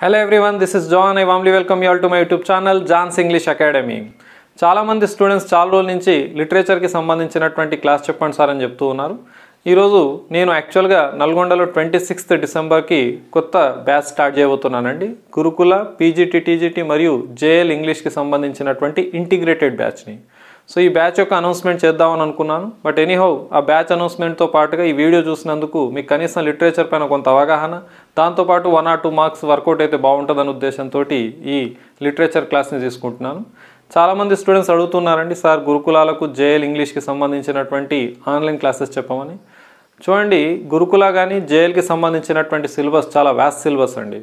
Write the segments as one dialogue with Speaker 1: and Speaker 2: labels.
Speaker 1: Hello everyone this is John I warmly welcome you all to my YouTube channel John's English academy చాలామంది students చాలా రోజుల నుంచి లిటరేచర్కి సంబంధించినటువంటి class చెప్పండి sir అని చెప్తూ ఉన్నారు ఈరోజు నేను యాక్చువల్గా నల్గొండలో ట్వంటీ సిక్స్త్ డిసెంబర్కి కొత్త బ్యాచ్ స్టార్ట్ చేయబోతున్నానండి గురుకుల పీజీటీ టీజీటీ మరియు జేఎల్ ఇంగ్లీష్కి సంబంధించినటువంటి ఇంటిగ్రేటెడ్ బ్యాచ్ని సో ఈ బ్యాచ్ యొక్క అనౌన్స్మెంట్ చేద్దామని అనుకున్నాను బట్ ఎనీహౌ ఆ బ్యాచ్ అనౌన్స్మెంట్తో పాటుగా ఈ వీడియో చూసినందుకు మీకు కనీసం లిటరేచర్ పైన కొంత అవగాహన దాంతోపాటు one or two marks workout అయితే బాగుంటుందనే ఉద్దేశంతో ఈ లిటరేచర్ క్లాస్ని తీసుకుంటున్నాను చాలామంది స్టూడెంట్స్ అడుగుతున్నారండి సార్ గురుకులాలకు జేఎల్ ఇంగ్లీష్కి సంబంధించినటువంటి ఆన్లైన్ క్లాసెస్ చెప్పమని చూడండి గురుకుల కానీ జేఎల్కి సంబంధించినటువంటి సిలబస్ చాలా వ్యాస్ సిలబస్ అండి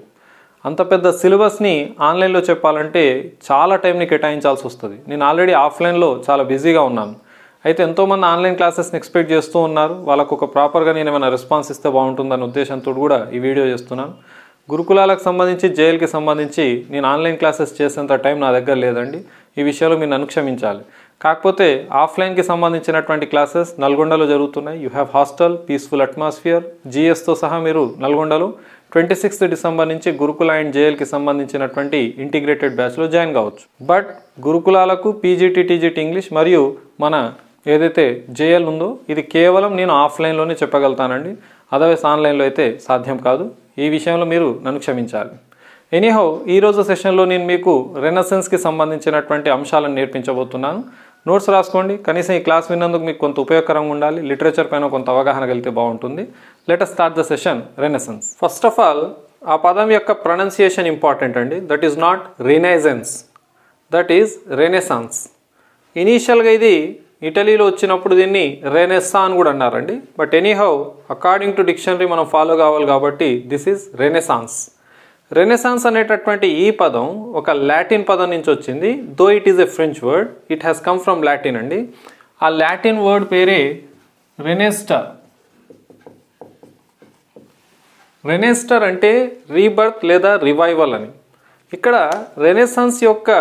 Speaker 1: అంత పెద్ద సిలబస్ని ఆన్లైన్లో చెప్పాలంటే చాలా టైంని కేటాయించాల్సి వస్తుంది నేను ఆల్రెడీ ఆఫ్లైన్లో చాలా బిజీగా ఉన్నాను అయితే ఎంతోమంది ఆన్లైన్ క్లాసెస్ని ఎక్స్పెక్ట్ చేస్తూ ఉన్నారు వాళ్ళకు ఒక ప్రాపర్గా నేను ఏమైనా రెస్పాన్స్ ఇస్తే బాగుంటుందనే ఉద్దేశంతో కూడా ఈ వీడియో చేస్తున్నాను గురుకులాలకు సంబంధించి జైలుకి సంబంధించి నేను ఆన్లైన్ క్లాసెస్ చేసేంత టైం నా దగ్గర లేదండి ఈ విషయంలో మీరు అనుక్షమించాలి కాకపోతే ఆఫ్లైన్కి సంబంధించినటువంటి క్లాసెస్ నల్గొండలో జరుగుతున్నాయి you have hostel peaceful atmosphere జిఎస్తో సహా మీరు నల్గొండలో ట్వంటీ సిక్స్త్ డిసెంబర్ నుంచి గురుకుల అండ్ జేఎల్కి సంబంధించినటువంటి ఇంటిగ్రేటెడ్ బ్యాచ్లో జాయిన్ కావచ్చు బట్ గురుకులాలకు పీజీటీ టీజీటీ ఇంగ్లీష్ మరియు మన ఏదైతే జేఎల్ ఉందో ఇది కేవలం నేను ఆఫ్లైన్లోనే చెప్పగలుగుతానండి అదర్వైజ్ ఆన్లైన్లో అయితే సాధ్యం కాదు ఈ విషయంలో మీరు నన్ను క్షమించాలి ఎనీహౌ ఈరోజు సెషన్లో నేను మీకు రెనసెన్స్కి సంబంధించినటువంటి అంశాలను నేర్పించబోతున్నాను నోట్స్ రాసుకోండి కనీసం ఈ క్లాస్ విన్నందుకు మీకు కొంత ఉపయోగకరంగా ఉండాలి లిటరేచర్ పైన కొంత అవగాహన కలిగితే బాగుంటుంది let us start the session renaissance first of all ఆ పదం యొక్క ప్రొనౌన్సియేషన్ ఇంపార్టెంట్ అండి that is not renaissance that is renaissance ఇనీషియల్గా ఇది ఇటలీలో వచ్చినప్పుడు దీన్ని రెనెస్సా అని కూడా అన్నారండి but anyhow according to dictionary మనం ఫాలో కావాలి కాబట్టి దిస్ ఈజ్ రెనెసాన్స్ రెనెసాన్స్ అనేటటువంటి ఈ పదం ఒక లాటిన్ పదం నుంచి వచ్చింది though it is a French word it has come from Latin అండి ఆ లాటిన్ వర్డ్ పేరే రెనెస్టర్ రెనెస్టర్ అంటే రీబర్త్ లేదా రివైవల్ అని ఇక్కడ రెనెసాన్స్ యొక్క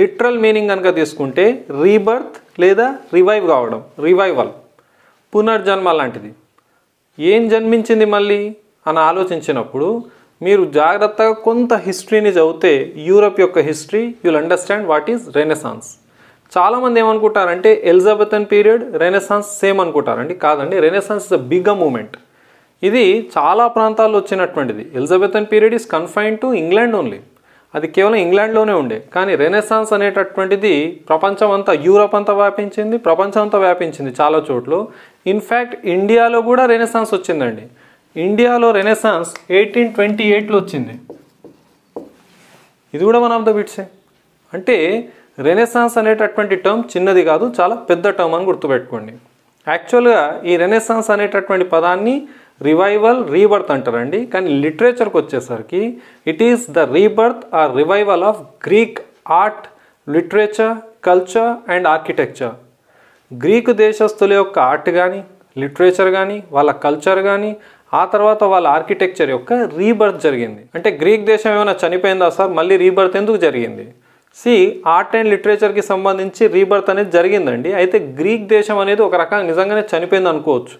Speaker 1: లిటరల్ మీనింగ్ కనుక తీసుకుంటే రీబర్త్ లేదా రివైవ్ కావడం రివైవల్ పునర్జన్మ లాంటిది ఏం జన్మించింది మళ్ళీ అని ఆలోచించినప్పుడు మీరు జాగ్రత్తగా కొంత హిస్టరీని చదివితే యూరప్ యొక్క history you'll understand what is renaissance చాలామంది ఏమనుకుంటారంటే ఎలిజబెతన్ పీరియడ్ రెనెసాన్స్ సేమ్ అనుకుంటారండి కాదండి renaissance is a big moment ఇది చాలా ప్రాంతాల్లో వచ్చినటువంటిది Elizabethan period is confine to England only అది కేవలం ఇంగ్లాండ్లోనే ఉండే కానీ రెనెసాన్స్ అనేటటువంటిది ప్రపంచం అంతా యూరప్ అంతా వ్యాపించింది ప్రపంచం అంతా వ్యాపించింది చాలా చోట్ల ఇన్ఫ్యాక్ట్ ఇండియాలో కూడా రెనెసాన్స్ వచ్చిందండి ఇండియాలో రెనెసాన్స్ ఎయిటీన్ ట్వంటీ ఎయిట్లో వచ్చింది ఇది కూడా వన్ ఆఫ్ ద బిట్సే అంటే రెనెసాన్స్ అనేటటువంటి టర్మ్ చిన్నది కాదు చాలా పెద్ద టర్మ్ అని గుర్తుపెట్టుకోండి యాక్చువల్గా ఈ రెనెసాన్స్ అనేటటువంటి పదాన్ని రివైవల్ రీబర్త్ అంటారండి కానీ లిటరేచర్కి వచ్చేసరికి it is the rebirth or revival of Greek art literature culture and architecture Greek దేశస్తుల యొక్క ఆర్ట్ కానీ లిటరేచర్ కానీ వాళ్ళ కల్చర్ కానీ ఆ తర్వాత వాళ్ళ ఆర్కిటెక్చర్ యొక్క రీబర్త్ జరిగింది అంటే గ్రీక్ దేశం ఏమైనా చనిపోయిందా సార్ మళ్ళీ రీబర్త్ ఎందుకు జరిగింది సి ఆర్ట్ అండ్ లిటరేచర్కి సంబంధించి రీబర్త్ అనేది జరిగిందండి అయితే గ్రీక్ దేశం అనేది ఒక రకంగా నిజంగానే చనిపోయింది అనుకోవచ్చు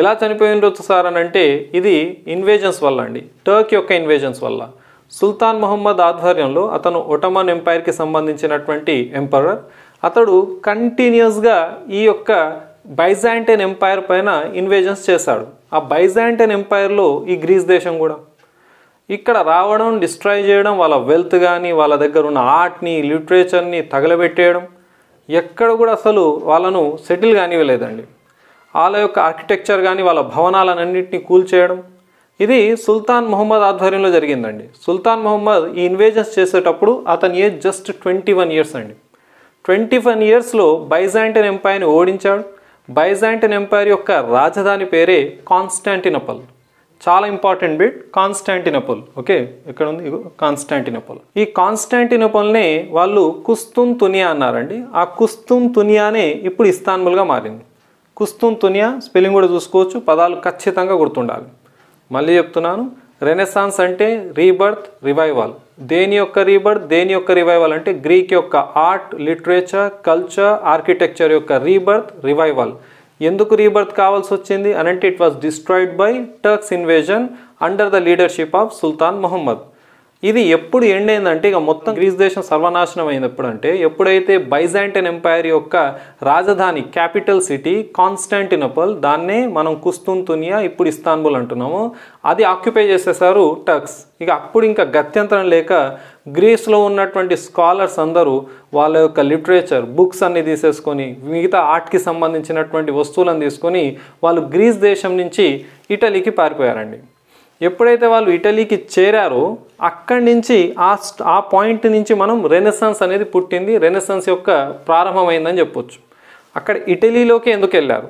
Speaker 1: ఎలా చనిపోయి సార్ అని అంటే ఇది ఇన్వేజన్స్ వల్ల అండి టర్క్ యొక్క ఇన్వేజన్స్ వల్ల సుల్తాన్ మొహమ్మద్ ఆధ్వర్యంలో అతను ఒటమన్ ఎంపైర్కి సంబంధించినటువంటి ఎంపరర్ అతడు కంటిన్యూస్గా ఈ యొక్క బైజాంటైన్ ఎంపైర్ పైన ఇన్వేజన్స్ చేశాడు ఆ బైజాంటైన్ ఎంపైర్లో ఈ గ్రీస్ దేశం కూడా ఇక్కడ రావడం డిస్ట్రాయ్ చేయడం వాళ్ళ వెల్త్ కానీ వాళ్ళ దగ్గర ఉన్న ఆర్ట్ని లిటరేచర్ని తగలబెట్టేయడం ఎక్కడ కూడా అసలు వాళ్ళను సెటిల్ కానివ్వలేదండి వాళ్ళ యొక్క ఆర్కిటెక్చర్ కానీ వాళ్ళ భవనాలన్నింటినీ కూల్చేయడం ఇది సుల్తాన్ మొహమ్మద్ ఆధ్వర్యంలో జరిగిందండి సుల్తాన్ మొహమ్మద్ ఈ ఇన్వేజన్స్ చేసేటప్పుడు అతని age just twenty one years అండి ట్వంటీ వన్ ఇయర్స్లో బైజాంటైన్ ఎంపైర్ని ఓడించాడు బైజాంటిన్ ఎంపైర్ యొక్క రాజధాని పేరే కాన్స్టాంటినపల్ చాలా ఇంపార్టెంట్ బిట్ కాన్స్టాంటినపల్ ఓకే ఇక్కడ ఉంది కాన్స్టాంటినపల్ ఈ కాన్స్టాంటినపల్నే వాళ్ళు కుస్తున్ తునియా అన్నారండి ఆ కుస్తున్ తునియానే ఇప్పుడు ఇస్తాన్బుల్గా మారింది కుస్తున్ తునియా స్పెల్లింగ్ కూడా చూసుకోవచ్చు పదాలు ఖచ్చితంగా గుర్తుండాలి మళ్ళీ చెప్తున్నాను రెనెసాన్స్ అంటే రీబర్త్ రివైవల్ దేని యొక్క రీబర్త్ దేని యొక్క రివైవల్ అంటే గ్రీక్ యొక్క ఆర్ట్ లిటరేచర్ కల్చర్ ఆర్కిటెక్చర్ యొక్క రీబర్త్ రివైవల్ ఎందుకు రీబర్త్ కావాల్సి వచ్చింది అనంటే it was destroyed by Turks invasion under the leadership of Sultan Mohammed ఇది ఎప్పుడు ఎండ్ అయిందంటే ఇక మొత్తం గ్రీస్ దేశం సర్వనాశనం అయింది ఎప్పుడంటే ఎప్పుడైతే బైజాంటైన్ ఎంపైర్ యొక్క రాజధాని క్యాపిటల్ సిటీ కాన్స్టాంటినపల్ దాన్నే మనం తునియా ఇప్పుడు ఇస్తాన్బుల్ అంటున్నాము అది ఆక్యుపై చేసేసారు టక్స్ ఇక అప్పుడు ఇంకా గత్యంతరం లేక గ్రీస్లో ఉన్నటువంటి స్కాలర్స్ అందరూ వాళ్ళ యొక్క లిటరేచర్ బుక్స్ అన్ని తీసేసుకొని మిగతా ఆర్ట్కి సంబంధించినటువంటి వస్తువులను తీసుకొని వాళ్ళు గ్రీస్ దేశం నుంచి ఇటలీకి పారిపోయారండి ఎప్పుడైతే వాళ్ళు ఇటలీకి చేరారో అక్కడి నుంచి ఆ ఆ పాయింట్ నుంచి మనం రెనెసన్స్ అనేది పుట్టింది రెనెసన్స్ యొక్క ప్రారంభమైందని చెప్పొచ్చు అక్కడ ఇటలీలోకి ఎందుకు వెళ్ళారు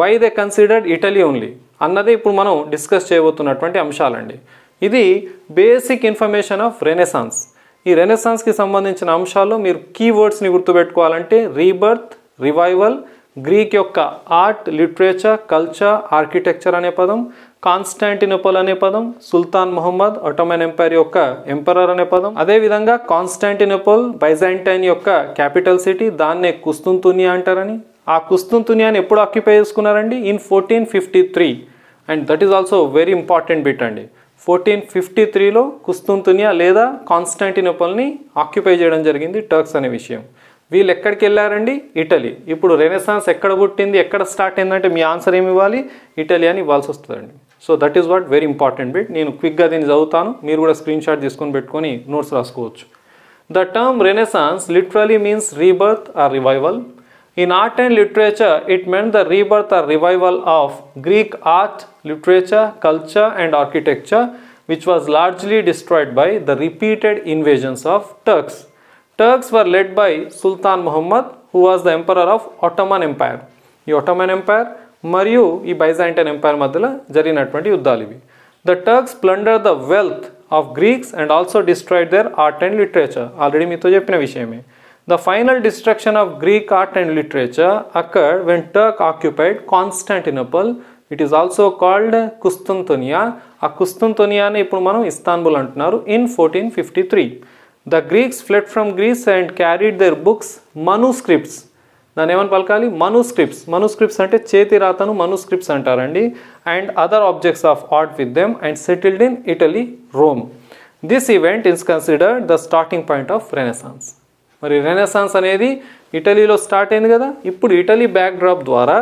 Speaker 1: why they considered Italy only అన్నది ఇప్పుడు మనం డిస్కస్ చేయబోతున్నటువంటి అంశాలండి ఇది బేసిక్ ఇన్ఫర్మేషన్ ఆఫ్ రెనెసాన్స్ ఈ రెనెసాన్స్కి సంబంధించిన అంశాలు మీరు కీవర్డ్స్ని గుర్తుపెట్టుకోవాలంటే రీబర్త్ రివైవల్ గ్రీక్ యొక్క ఆర్ట్ లిటరేచర్ కల్చర్ ఆర్కిటెక్చర్ అనే పదం కాన్స్టాంటినోపల్ అనే పదం సుల్తాన్ మొహమ్మద్ ఒటోమన్ ఎంపైర్ యొక్క ఎంపరర్ అనే పదం అదేవిధంగా కాన్స్టాంటినోపల్ బైజాంటైన్ యొక్క క్యాపిటల్ సిటీ దాన్నే కుస్తుంతునియా అంటారని ఆ కుస్తుంతునియాని ఎప్పుడు ఆక్యుపై చేసుకున్నారండి in fourteen fifty three and that is also very important bit అండి ఫోర్టీన్ ఫిఫ్టీ త్రీలో కుస్తుంతునియా లేదా కాన్స్టాంటినోపల్ని ఆక్యుపై చేయడం జరిగింది టర్క్స్ అనే విషయం వీళ్ళు ఎక్కడికి వెళ్ళారండి ఇటలీ ఇప్పుడు రెనెసాన్స్ ఎక్కడ పుట్టింది ఎక్కడ స్టార్ట్ అయిందంటే మీ ఆన్సర్ ఏమి ఇవ్వాలి ఇటలీ అని ఇవ్వాల్సి వస్తుందండి so that is what very important bit నేను క్విక్గా దీన్ని చదువుతాను మీరు కూడా స్క్రీన్ షాట్ తీసుకొని పెట్టుకొని నోట్స్ రాసుకోవచ్చు the term renaissance literally means rebirth or revival in art and literature it meant the rebirth or revival of Greek art literature culture and architecture which was largely destroyed by the repeated invasions of Turks. Turks were led by Sultan Muhammad, who was the emperor of Ottoman Empire. The Ottoman Empire మరియు ఈ Byzantine umpire మధ్యలో జరిగినటువంటి యుద్ధాలు ఇవి the Turks plunder the wealth of Greeks and also destroyed their art and literature already మీతో చెప్పిన విషయమే the final destruction of Greek art and literature అక్కడ్ when Turk occupied Constantinople it is also called Kustuntunia ఆ కుస్తంతోనియాని ఇప్పుడు మనం Istanbul అంటున్నారు in fourteen fifty three the Greeks fled from Greece and carried their books manuscripts దాన్ని ఏమని పలకాలి manuscripts manuscripts అంటే చేతి రాతను మనుస్క్రిప్ట్స్ అంటారండి and other objects of art with them and settled in Italy Rome this event is considered the starting point of renaissance మరి renaissance అనేది ఇటలీలో స్టార్ట్ అయింది కదా ఇప్పుడు ఇటలీ బ్యాక్డ్రాప్ ద్వారా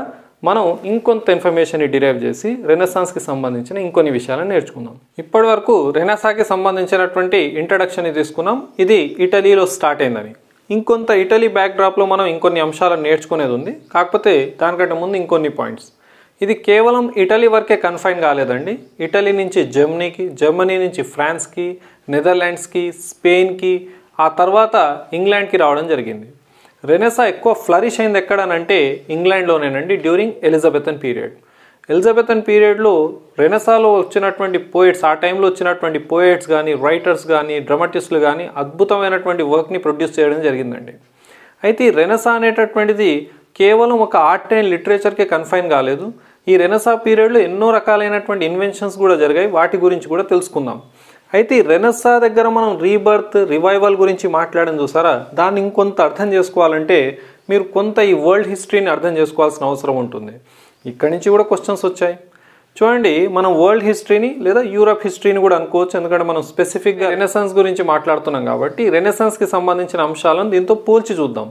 Speaker 1: మనం ఇంకొంత ఇన్ఫర్మేషన్ని డిరైవ్ చేసి రెనెసాన్స్కి సంబంధించిన ఇంకొన్ని విషయాలను నేర్చుకుందాం ఇప్పటి వరకు రెనెసాకి సంబంధించినటువంటి ఇంట్రడక్షన్ తీసుకున్నాం ఇది ఇటలీలో స్టార్ట్ అయిందని ఇంకొంత ఇటలీ బ్యాక్డ్రాప్లో మనం ఇంకొన్ని అంశాలను నేర్చుకునేది ఉంది కాకపోతే దానికంటే ముందు ఇంకొన్ని పాయింట్స్ ఇది కేవలం ఇటలీ వరకే కన్ఫైన్ కాలేదండి ఇటలీ నుంచి జర్మనీకి జర్మనీ నుంచి ఫ్రాన్స్కి నెదర్లాండ్స్కి స్పెయిన్కి ఆ తర్వాత ఇంగ్లాండ్కి రావడం జరిగింది రెనెసా ఎక్కువ ఫ్లరిష్ అయింది ఎక్కడనంటే ఇంగ్లాండ్లోనేనండి డ్యూరింగ్ ఎలిజబెతన్ పీరియడ్ ఎలిజబెతన్ పీరియడ్లో రెనసాలో వచ్చినటువంటి పోయిట్స్ ఆ టైంలో వచ్చినటువంటి పోయిట్స్ కానీ రైటర్స్ కానీ డ్రమటిస్టులు కానీ అద్భుతమైనటువంటి వర్క్ని ప్రొడ్యూస్ చేయడం జరిగిందండి అయితే రెనసా అనేటటువంటిది కేవలం ఒక ఆర్ట్ అండ్ లిటరేచర్కే కన్ఫైన్ కాలేదు ఈ రెనసా పీరియడ్లో ఎన్నో రకాలైనటువంటి ఇన్వెన్షన్స్ కూడా జరిగాయి వాటి గురించి కూడా తెలుసుకుందాం అయితే ఈ రెనసా దగ్గర మనం రీబర్త్ రివైవల్ గురించి మాట్లాడడం చూసారా దాన్ని ఇంకొంత అర్థం చేసుకోవాలంటే మీరు కొంత ఈ వరల్డ్ హిస్టరీని అర్థం చేసుకోవాల్సిన అవసరం ఉంటుంది ఇక్కడి నుంచి కూడా క్వశ్చన్స్ వచ్చాయి చూడండి మనం వరల్డ్ హిస్టరీని లేదా యూరప్ హిస్టరీని కూడా అనుకోవచ్చు ఎందుకంటే మనం స్పెసిఫిక్గా రెనెసన్స్ గురించి మాట్లాడుతున్నాం కాబట్టి రెనెసన్స్కి సంబంధించిన అంశాలను దీంతో పోల్చి చూద్దాం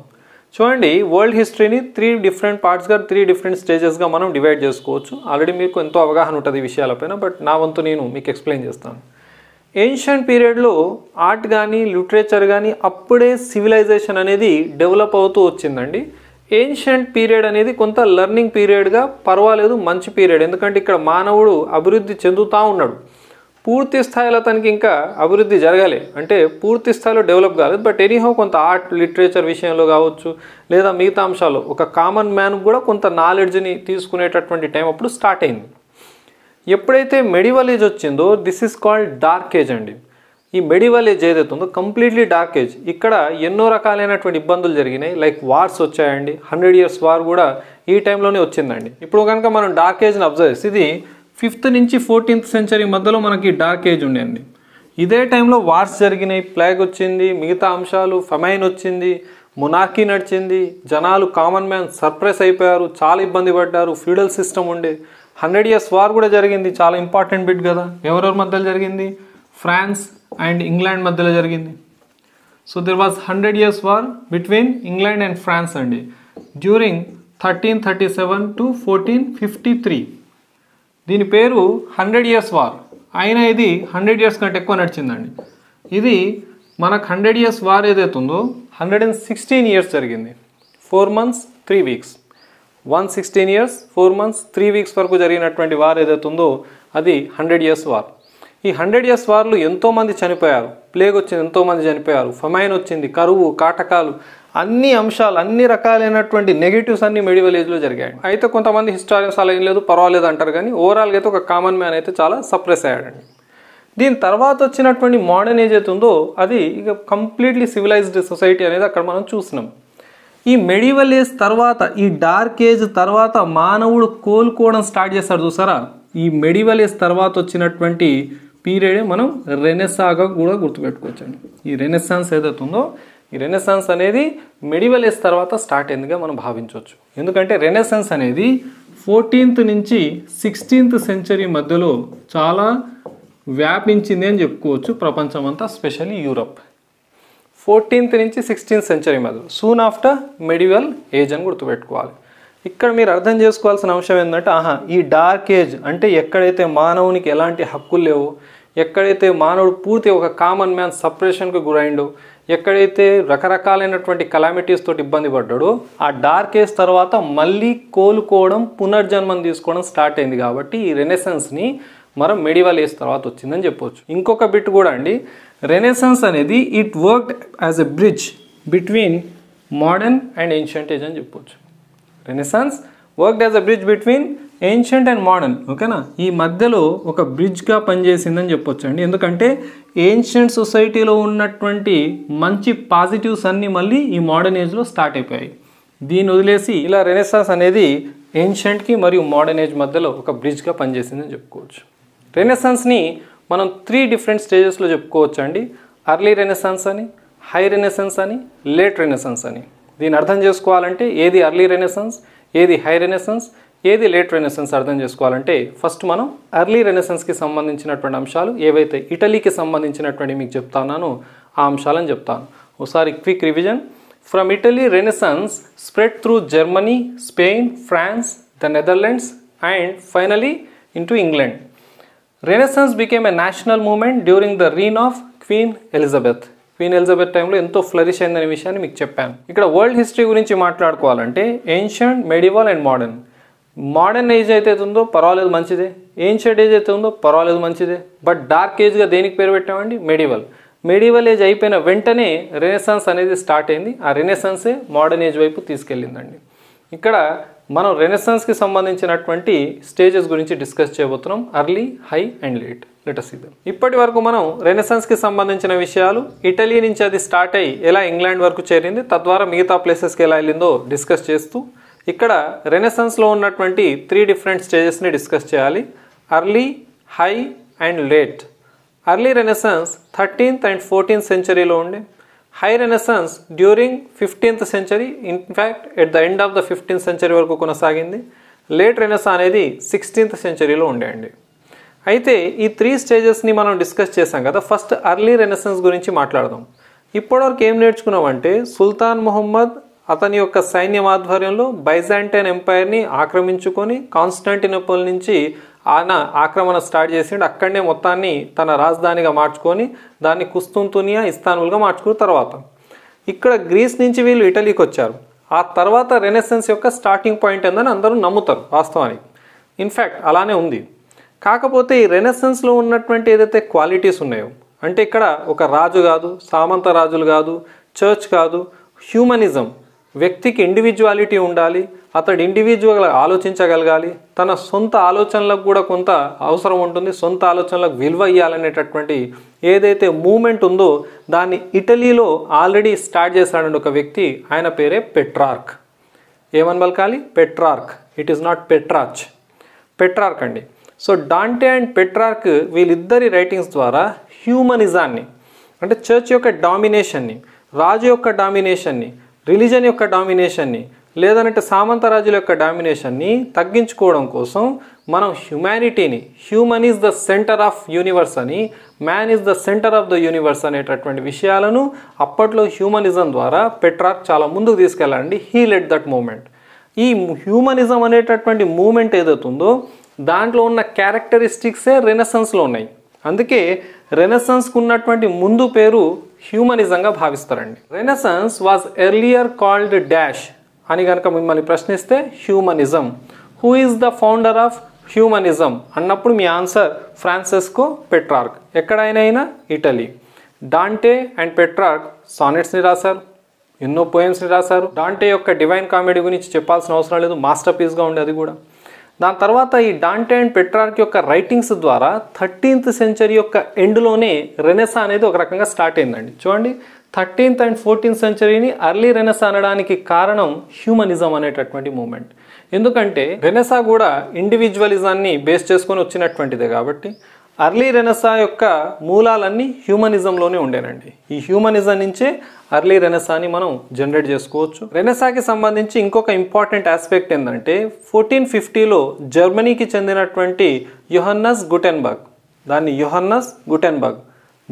Speaker 1: చూడండి వరల్డ్ హిస్టరీని త్రీ డిఫరెంట్ పార్ట్స్గా త్రీ డిఫరెంట్ స్టేజెస్గా మనం డివైడ్ చేసుకోవచ్చు ఆల్రెడీ మీకు ఎంతో అవగాహన ఉంటుంది ఈ విషయాలపైన బట్ నా వంతు నేను మీకు ఎక్స్ప్లెయిన్ చేస్తాను ఏన్షియంట్ పీరియడ్లో ఆర్ట్ కానీ లిటరేచర్ కానీ అప్పుడే సివిలైజేషన్ అనేది డెవలప్ అవుతూ వచ్చిందండి ఏన్షియంట్ పీరియడ్ అనేది కొంత లెర్నింగ్ పీరియడ్గా పర్వాలేదు మంచి పీరియడ్ ఎందుకంటే ఇక్కడ మానవుడు అభివృద్ధి చెందుతూ ఉన్నాడు పూర్తి స్థాయిలో అతనికి ఇంకా అభివృద్ధి జరగాలి అంటే పూర్తి స్థాయిలో డెవలప్ కాలేదు బట్ ఎనీహో కొంత ఆర్ట్ లిటరేచర్ విషయంలో కావచ్చు లేదా మిగతా అంశాలు ఒక కామన్ మ్యాన్ కూడా కొంత నాలెడ్జ్ని తీసుకునేటటువంటి టైం అప్పుడు స్టార్ట్ అయింది ఎప్పుడైతే మెడివల్ ఏజ్ వచ్చిందో this is called dark age అండి ఈ మెడివల్ ఏజ్ ఏదైతే ఉందో కంప్లీట్లీ డార్క్ ఏజ్ ఇక్కడ ఎన్నో రకాలైనటువంటి ఇబ్బందులు జరిగినాయి లైక్ వార్స్ వచ్చాయండి హండ్రెడ్ ఇయర్స్ వార్ కూడా ఈ టైంలోనే వచ్చిందండి ఇప్పుడు కనుక మనం డార్క్ ఏజ్ని అబ్జర్వ్ చేస్తే ఇది ఫిఫ్త్ నుంచి ఫోర్టీన్త్ సెంచరీ మధ్యలో మనకి డార్క్ ఏజ్ ఉండేది ఇదే టైంలో వార్స్ జరిగినాయి ప్లేగ్ వచ్చింది మిగతా అంశాలు ఫెమైన్ వచ్చింది మునాకీ నడిచింది జనాలు కామన్ మ్యాన్ సర్ప్రైజ్ అయిపోయారు చాలా ఇబ్బంది పడ్డారు ఫ్యూడల్ సిస్టమ్ ఉండే హండ్రెడ్ ఇయర్స్ వార్ కూడా జరిగింది చాలా ఇంపార్టెంట్ బిట్ కదా ఎవరెవరి మధ్యలో జరిగింది ఫ్రాన్స్ అండ్ ఇంగ్లాండ్ మధ్యలో జరిగింది so there was hundred years war between England and France అండి during thirteen thirty seven to fourteen fifty three దీని పేరు హండ్రెడ్ ఇయర్స్ వార్ అయినా ఇది హండ్రెడ్ ఇయర్స్ కంటే ఎక్కువ నడిచిందండి ఇది మనకు హండ్రెడ్ ఇయర్స్ వార్ ఏదైతే ఉందో హండ్రెడ్ అండ్ సిక్స్టీన్ ఇయర్స్ జరిగింది four months three weeks one sixteen years four months three weeks వరకు జరిగినటువంటి వార్ ఏదైతే ఉందో అది హండ్రెడ్ ఇయర్స్ వార్ ఈ హండ్రెడ్ ఇయర్స్ వార్లు ఎంతోమంది చనిపోయారు ప్లేగ్ వచ్చింది ఎంతోమంది చనిపోయారు ఫమైన్ వచ్చింది కరువు కాటకాలు అన్ని అంశాలు అన్ని రకాలైనటువంటి నెగిటివ్స్ అన్ని మిడివల్ ఏజ్లో జరిగాయి అయితే కొంతమంది హిస్టారియన్స్ అలా ఏం లేదు పర్వాలేదు అంటారు కానీ ఓవరాల్గా అయితే ఒక కామన్ మ్యాన్ అయితే చాలా సప్రెస్ అయ్యాడండి దీని తర్వాత వచ్చినటువంటి మోడర్న్ ఏజ్ అయితే ఉందో అది ఇక కంప్లీట్లీ సివిలైజ్డ్ సొసైటీ అనేది అక్కడ మనం చూసినాం ఈ మెడివల్ ఏజ్ తర్వాత ఈ డార్క్ ఏజ్ తర్వాత మానవుడు కోలుకోవడం స్టార్ట్ చేస్తాడు చూసారా ఈ మెడివల్ ఏజ్ తర్వాత వచ్చినటువంటి పీరియడే మనం రెనెసాగా కూడా గుర్తుపెట్టుకోవచ్చండి ఈ రెనెసాన్స్ ఏదైతే ఉందో ఈ రెనెసాన్స్ అనేది మెడివల్ ఏజ్ తర్వాత స్టార్ట్ అయిందిగా మనం భావించవచ్చు ఎందుకంటే రెనెసాన్స్ అనేది ఫోర్టీన్త్ నుంచి సిక్స్టీన్త్ సెంచరీ మధ్యలో చాలా వ్యాపించింది అని చెప్పుకోవచ్చు ప్రపంచం అంతా స్పెషల్లీ యూరప్ ఫోర్టీన్త్ నుంచి సిక్స్టీన్త్ సెంచరీ మధ్యలో సూన్ ఆఫ్టర్ మెడివల్ ఏజ్ అని గుర్తుపెట్టుకోవాలి ఇక్కడ మీరు అర్థం చేసుకోవాల్సిన అంశం ఏంటంటే ఆహా ఈ డార్క్ ఏజ్ అంటే ఎక్కడైతే మానవునికి ఎలాంటి హక్కులు లేవు ఎక్కడైతే మానవుడు పూర్తి ఒక కామన్ మ్యాన్ సపరేషన్కు గురైండు ఎక్కడైతే రకరకాలైనటువంటి కలామిటీస్ తోటి ఇబ్బంది పడ్డాడో ఆ డార్క్ ఏజ్ తర్వాత మళ్ళీ కోలుకోవడం పునర్జన్మం తీసుకోవడం స్టార్ట్ అయింది కాబట్టి ఈ రెనెసెన్స్ని మనం మెడివల్ ఏజ్ తర్వాత వచ్చిందని చెప్పవచ్చు ఇంకొక బిట్ కూడా అండి రెనెసెన్స్ అనేది it worked as a bridge between modern and ancient age అని చెప్పవచ్చు renaissance worked as a bridge between ancient and modern ఓకేనా ఈ మధ్యలో ఒక బ్రిడ్జ్గా పనిచేసిందని చెప్పొచ్చు అండి ఎందుకంటే ఏన్షియంట్ సొసైటీలో ఉన్నటువంటి మంచి పాజిటివ్స్ అన్నీ మళ్ళీ ఈ మోడర్న్ ఏజ్లో స్టార్ట్ అయిపోయాయి దీన్ని వదిలేసి ఇలా రెనెసాన్స్ అనేది ఏన్షియంట్కి మరియు మోడర్న్ ఏజ్ మధ్యలో ఒక బ్రిడ్జ్గా పనిచేసిందని చెప్పుకోవచ్చు రెనెసాన్స్ని మనం త్రీ డిఫరెంట్ స్టేజెస్లో చెప్పుకోవచ్చు అండి అర్లీ రెనెసాన్స్ అని హై రెనెసెన్స్ అని లేట్ రెనెసెన్స్ అని దీన్ని అర్థం చేసుకోవాలంటే ఏది అర్లీ రెనెసెన్స్ ఏది హై రెనెసెన్స్ ఏది లేట్ రెనెసెన్స్ అర్థం చేసుకోవాలంటే ఫస్ట్ మనం అర్లీ రెనెసెన్స్కి సంబంధించినటువంటి అంశాలు ఏవైతే ఇటలీకి సంబంధించినటువంటి మీకు చెప్తానో ఆ అంశాలను చెప్తాను ఒకసారి quick revision from Italy renaissance spread through Germany Spain France the Netherlands and finally into England renaissance became a national movement during the reign of queen Elizabeth queen Elizabeth టైంలో ఎంతో ఫ్లరిష్ అయిందనే విషయాన్ని మీకు చెప్పాను ఇక్కడ వరల్డ్ హిస్టరీ గురించి మాట్లాడుకోవాలంటే ancient medieval and modern modern age అయితే ఉందో పర్వాలేదు మంచిదే ఏన్షియంట్ ఏజ్ అయితే ఉందో పర్వాలేదు మంచిదే బట్ డార్క్ ఏజ్గా దేనికి పేరు పెట్టామండి మెడివల్ మెడివల్ ఏజ్ అయిపోయిన వెంటనే రెనెసన్స్ అనేది స్టార్ట్ అయింది ఆ రెనెసన్సే మోడర్న్ ఏజ్ వైపు తీసుకెళ్ళిందండి ఇక్కడ మనం రెనెసన్స్కి సంబంధించినటువంటి స్టేజెస్ గురించి డిస్కస్ చేయబోతున్నాం early high and late let's ఇప్పటి వరకు మనం రెనెసెన్స్కి సంబంధించిన విషయాలు ఇటలీ నుంచి అది స్టార్ట్ అయ్యి ఎలా ఇంగ్లాండ్ వరకు చేరింది తద్వారా మిగతా ప్లేసెస్కి ఎలా వెళ్ళిందో డిస్కస్ చేస్తూ ఇక్కడ రెనెసెన్స్లో ఉన్నటువంటి త్రీ డిఫరెంట్ స్టేజెస్ని డిస్కస్ చేయాలి early high and late early renaissance thirteenth and fourteenth సెంచరీలో ఉండే high renaissance during fifteenth century in fact at the end of the fifteenth century వరకు కొనసాగింది లేట్ రెనెసా అనేది సిక్స్టీన్త్ సెంచరీలో ఉండేయండి అయితే ఈ త్రీ స్టేజెస్ని మనం డిస్కస్ చేసాం కదా ఫస్ట్ అర్లీ రెనెసెన్స్ గురించి మాట్లాడదాం ఇప్పటివరకు ఏం నేర్చుకున్నామంటే సుల్తాన్ మొహమ్మద్ అతని యొక్క సైన్యం ఆధ్వర్యంలో బైజాంటైన్ ఎంపైర్ని ఆక్రమించుకొని కాన్స్టాంటినోపుల్ నుంచి ఆయన ఆక్రమణ స్టార్ట్ చేసిండు అక్కడనే మొత్తాన్ని తన రాజధానిగా మార్చుకొని దాన్ని కుస్తుంతునియా ఇస్తాన్బుల్గా మార్చుకున్న తర్వాత ఇక్కడ గ్రీస్ నుంచి వీళ్ళు ఇటలీకి వచ్చారు ఆ తర్వాత రెనెసెన్స్ యొక్క స్టార్టింగ్ పాయింట్ ఏందని అందరూ నమ్ముతారు వాస్తవానికి ఇన్ఫ్యాక్ట్ అలానే ఉంది కాకపోతే ఈ రెనెసెన్స్లో ఉన్నటువంటి ఏదైతే క్వాలిటీస్ ఉన్నాయో అంటే ఇక్కడ ఒక రాజు కాదు సామంత రాజులు కాదు చర్చ్ కాదు హ్యూమనిజం వ్యక్తికి ఇండివిజువాలిటీ ఉండాలి అతడు ఇండివిజువల్ ఆలోచించగలగాలి తన సొంత ఆలోచనలకు కూడా కొంత అవసరం ఉంటుంది సొంత ఆలోచనలకు విలువ ఇవ్వాలనేటటువంటి ఏదైతే మూమెంట్ ఉందో దాన్ని ఇటలీలో ఆల్రెడీ స్టార్ట్ చేశాడండి ఒక వ్యక్తి ఆయన పేరే పెట్రార్క్ ఏమని పలకాలి Petrarch it is not Petrach Petrarch అండి సో డాంటే అండ్ పెట్రార్క్ వీళ్ళిద్దరి రైటింగ్స్ ద్వారా హ్యూమనిజాన్ని అంటే చర్చ్ యొక్క డామినేషన్ని రాజు యొక్క డామినేషన్ని రిలీజన్ యొక్క డామినేషన్ని లేదంటే సామంత రాజుల యొక్క డామినేషన్ని తగ్గించుకోవడం కోసం మనం హ్యుమానిటీని human is the centre of universe అని man is the centre of the universe అనేటటువంటి విషయాలను అప్పట్లో హ్యూమనిజం ద్వారా పెట్రాక్ చాలా ముందుకు తీసుకెళ్ళండి హీ లెట్ దట్ మూమెంట్ ఈ హ్యూమనిజం అనేటటువంటి మూమెంట్ ఏదవుతుందో దాంట్లో ఉన్న క్యారెక్టరిస్టిక్సే రెనసన్స్లో ఉన్నాయి అందుకే రెనసెన్స్కు ఉన్నటువంటి ముందు పేరు హ్యూమనిజంగా భావిస్తారండి renaissance was earlier called dash అని కనుక మిమ్మల్ని ప్రశ్నిస్తే humanism who is the founder of humanism అన్నప్పుడు మీ ఆన్సర్ ఫ్రాన్సెస్కో పెట్రార్క్ ఎక్కడైనా ఇటలీ డాంటే అండ్ పెట్రార్క్ సానెట్స్ని రాశారు ఎన్నో పోయమ్స్ని రాశారు డాంటే యొక్క డివైన్ కామెడీ గురించి చెప్పాల్సిన అవసరం లేదు మాస్టర్ పీస్గా ఉండేది కూడా దాని తర్వాత ఈ డాంటే అండ్ పెట్రార్క్ యొక్క రైటింగ్స్ ద్వారా థర్టీన్త్ సెంచరీ యొక్క ఎండ్లోనే రెనెసా అనేది ఒక రకంగా స్టార్ట్ అయిందండి చూడండి థర్టీన్త్ అండ్ ఫోర్టీన్త్ సెంచరీని అర్లీ రెనెసా అనడానికి కారణం హ్యూమనిజం అనేటటువంటి మూమెంట్ ఎందుకంటే రెనెసా కూడా ఇండివిజువలిజాన్ని బేస్ చేసుకొని వచ్చినటువంటిదే కాబట్టి అర్లీ రెనసా యొక్క మూలాలన్నీ హ్యూమనిజంలోనే ఉండేనండి ఈ హ్యూమనిజం నుంచే అర్లీ రెనసాని మనం జనరేట్ చేసుకోవచ్చు రెనసాకి సంబంధించి ఇంకొక ఇంపార్టెంట్ ఆస్పెక్ట్ ఏంటంటే ఫోర్టీన్ ఫిఫ్టీలో జర్మనీకి చెందినటువంటి యుహన్నస్ గుటెన్బర్గ్ దాన్ని యుహన్నస్ గుటెన్బర్గ్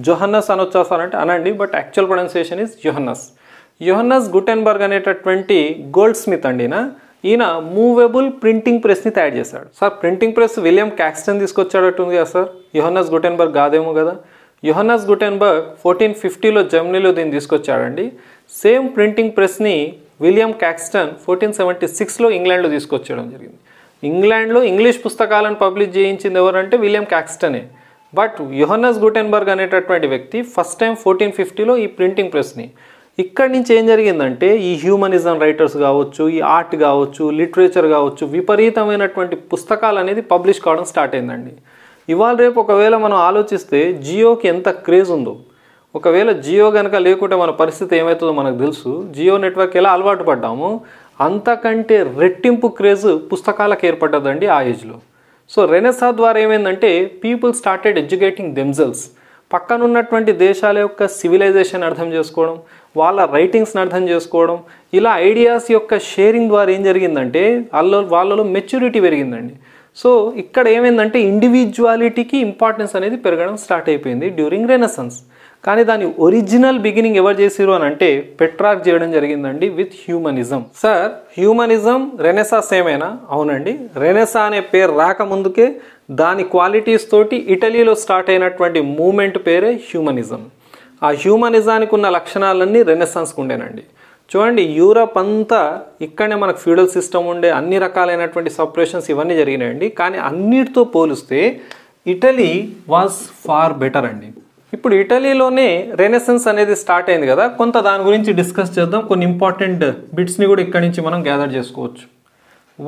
Speaker 1: జొహన్నస్ వచ్చేస్తారంటే అనండి but actual pronunciation is Johannes Johannes Gutenberg అనేటటువంటి గోల్డ్ స్మిత్ అండినా ఈయన మూవబుల్ ప్రింటింగ్ ప్రెస్ని తయారు చేశాడు sir printing press William Caxton తీసుకొచ్చాడట్టు ఉంది కదా సార్ యుహనస్ గుటెన్బర్గ్ కాదేమో కదా యుహనస్ గుటెన్బర్గ్ ఫోర్టీన్ ఫిఫ్టీలో జర్మనీలో దీన్ని తీసుకొచ్చాడండి సేమ్ ప్రింటింగ్ ప్రెస్ని విలియం క్యాక్స్టన్ ఫోర్టీన్ సెవెంటీ సిక్స్లో ఇంగ్లాండ్లో తీసుకొచ్చేయడం జరిగింది ఇంగ్లాండ్లో ఇంగ్లీష్ పుస్తకాలను పబ్లిష్ చేయించింది ఎవరంటే విలియం క్యాక్స్టనే బట్ యుహనస్ గుటెన్బర్గ్ అనేటటువంటి వ్యక్తి ఫస్ట్ టైం ఫోర్టీన్ ఫిఫ్టీలో ఈ ప్రింటింగ్ ప్రెస్ని ఇక్కడి నుంచి ఏం జరిగిందంటే ఈ హ్యూమనిజం రైటర్స్ కావచ్చు ఈ ఆర్ట్ కావచ్చు లిటరేచర్ కావచ్చు విపరీతమైనటువంటి పుస్తకాలు అనేది పబ్లిష్ కావడం స్టార్ట్ అయిందండి ఇవాళ రేపు ఒకవేళ మనం ఆలోచిస్తే జియోకి ఎంత క్రేజ్ ఉందో ఒకవేళ జియో కనుక లేకుంటే మన పరిస్థితి ఏమవుతుందో మనకు తెలుసు జియో నెట్వర్క్ ఎలా అలవాటు పడ్డాము అంతకంటే రెట్టింపు క్రేజ్ పుస్తకాలకు ఏర్పడ్డదండి ఆ ఏజ్లో సో రెనెసా ద్వారా ఏమైందంటే పీపుల్ స్టార్టెడ్ ఎడ్యుకేటింగ్ దెమ్సెల్స్ పక్కనున్నటువంటి దేశాల యొక్క సివిలైజేషన్ అర్థం చేసుకోవడం వాళ్ళ రైటింగ్స్ని అర్థం చేసుకోవడం ఇలా ఐడియాస్ యొక్క షేరింగ్ ద్వారా ఏం జరిగిందంటే వాళ్ళ వాళ్ళలో మెచ్యూరిటీ పెరిగిందండి సో ఇక్కడ ఏమైందంటే ఇండివిజువాలిటీకి ఇంపార్టెన్స్ అనేది పెరగడం స్టార్ట్ అయిపోయింది డ్యూరింగ్ రెనసన్స్ కానీ దాని ఒరిజినల్ బిగినింగ్ ఎవరు చేసిరు అని అంటే పెట్రాక్ చేయడం జరిగిందండి with humanism sir humanism renaissance సేమేనా అవునండి రెనెసా అనే పేరు రాకముందుకే దాని క్వాలిటీస్ తోటి ఇటలీలో స్టార్ట్ అయినటువంటి మూమెంట్ పేరే హ్యూమనిజం ఆ హ్యూమనిజానికి ఉన్న లక్షణాలన్నీ రెనెసాన్స్కి ఉండేనండి చూడండి యూరప్ అంతా ఇక్కడనే మనకు ఫ్యూడల్ సిస్టమ్ ఉండే అన్ని రకాలైనటువంటి సపరేషన్స్ ఇవన్నీ జరిగినాయండి కానీ అన్నిటితో పోలిస్తే ఇటలీ వాజ్ ఫార్ బెటర్ అండి ఇప్పుడు ఇటలీలోనే రెనెసెన్స్ అనేది స్టార్ట్ అయింది కదా కొంత దాని గురించి డిస్కస్ చేద్దాం కొన్ని ఇంపార్టెంట్ బిట్స్ని కూడా ఇక్కడి నుంచి మనం గ్యాదర్ చేసుకోవచ్చు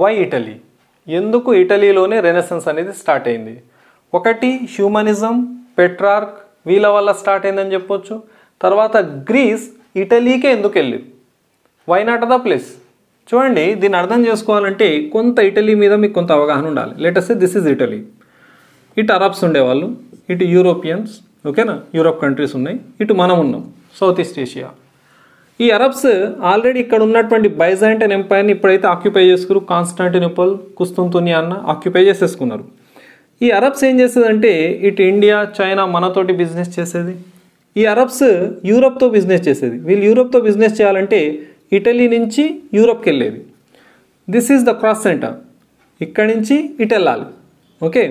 Speaker 1: వై ఇటలీ ఎందుకు ఇటలీలోనే రెనెసెన్స్ అనేది స్టార్ట్ అయింది ఒకటి హ్యూమనిజం పెట్రార్క్ వీళ్ళ వల్ల స్టార్ట్ అయిందని చెప్పొచ్చు తర్వాత గ్రీస్ ఇటలీకే ఎందుకు వెళ్ళి వై నాట్ ద ప్లేస్ చూడండి దీన్ని అర్థం చేసుకోవాలంటే కొంత ఇటలీ మీద మీకు కొంత అవగాహన ఉండాలి లేటెస్ట్ దిస్ ఇస్ ఇటలీ ఇటు అరబ్స్ ఉండేవాళ్ళు ఇటు యూరోపియన్స్ ఓకేనా యూరోప్ కంట్రీస్ ఉన్నాయి ఇటు మనం ఉన్నాం సౌత్ ఈస్ట్ ఏషియా ఈ అరబ్స్ ఆల్రెడీ ఇక్కడ ఉన్నటువంటి బైజాంటైన్ ఎంపైర్ని ఇప్పుడైతే ఆక్యుపై చేసుకున్నారు కాన్స్టాంటినోపల్ కుస్తుంతుని అన్న ఆక్యుపై చేసేసుకున్నారు ఈ అరబ్స్ ఏం చేసేదంటే ఇటు ఇండియా చైనా మనతోటి బిజినెస్ చేసేది ఈ అరబ్స్ యూరప్తో బిజినెస్ చేసేది వీళ్ళు యూరప్తో బిజినెస్ చేయాలంటే ఇటలీ నుంచి యూరప్కి వెళ్ళేది this is the cross centre ఇక్కడి నుంచి ఇటు వెళ్ళాలి ఓకే